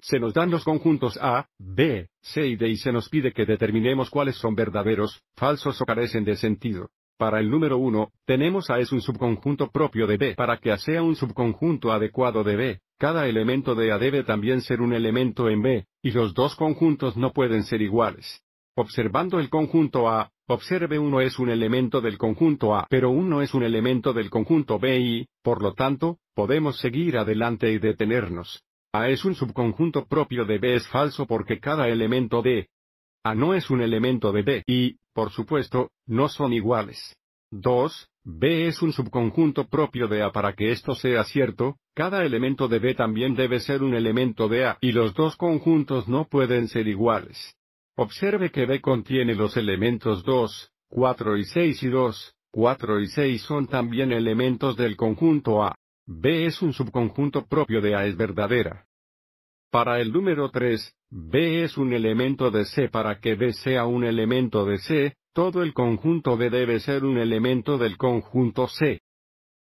se nos dan los conjuntos A, B, C y D y se nos pide que determinemos cuáles son verdaderos, falsos o carecen de sentido. Para el número 1, tenemos A es un subconjunto propio de B. Para que A sea un subconjunto adecuado de B, cada elemento de A debe también ser un elemento en B, y los dos conjuntos no pueden ser iguales. Observando el conjunto A, observe 1 es un elemento del conjunto A, pero 1 es un elemento del conjunto B y, por lo tanto, podemos seguir adelante y detenernos. A es un subconjunto propio de B es falso porque cada elemento de A no es un elemento de B y, por supuesto, no son iguales. 2. B es un subconjunto propio de A para que esto sea cierto, cada elemento de B también debe ser un elemento de A y los dos conjuntos no pueden ser iguales. Observe que B contiene los elementos 2, 4 y 6 y 2, 4 y 6 son también elementos del conjunto A. B es un subconjunto propio de A es verdadera. Para el número 3, B es un elemento de C para que B sea un elemento de C, todo el conjunto B debe ser un elemento del conjunto C.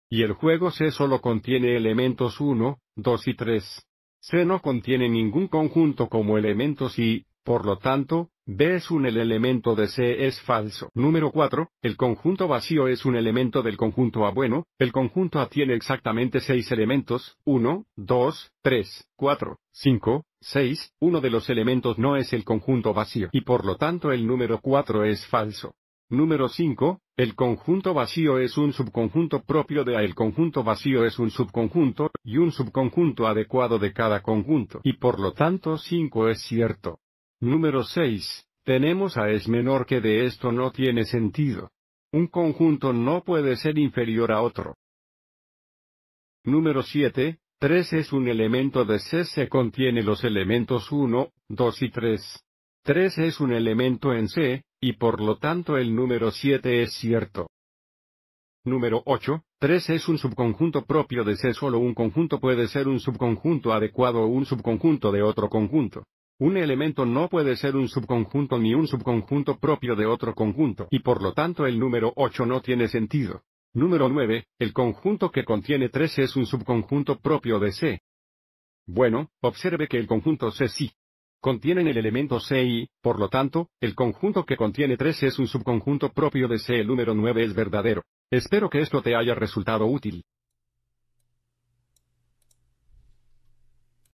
Y el juego C solo contiene elementos 1, 2 y 3. C no contiene ningún conjunto como elementos y, por lo tanto, B es un el elemento de C es falso. Número 4. El conjunto vacío es un elemento del conjunto A. Bueno, el conjunto A tiene exactamente seis elementos, 1, 2, 3, 4, 5, 6. Uno de los elementos no es el conjunto vacío y por lo tanto el número 4 es falso. Número 5. El conjunto vacío es un subconjunto propio de A. El conjunto vacío es un subconjunto, y un subconjunto adecuado de cada conjunto. Y por lo tanto 5 es cierto. Número 6. Tenemos a es menor que de esto no tiene sentido. Un conjunto no puede ser inferior a otro. Número 7. 3 es un elemento de C se contiene los elementos 1, 2 y 3. 3 es un elemento en C, y por lo tanto el número 7 es cierto. Número 8. 3 es un subconjunto propio de C. Solo un conjunto puede ser un subconjunto adecuado o un subconjunto de otro conjunto. Un elemento no puede ser un subconjunto ni un subconjunto propio de otro conjunto, y por lo tanto el número 8 no tiene sentido. Número 9. El conjunto que contiene 3 es un subconjunto propio de C. Bueno, observe que el conjunto C sí contienen el elemento C y, por lo tanto, el conjunto que contiene 3 es un subconjunto propio de C. El número 9 es verdadero. Espero que esto te haya resultado útil.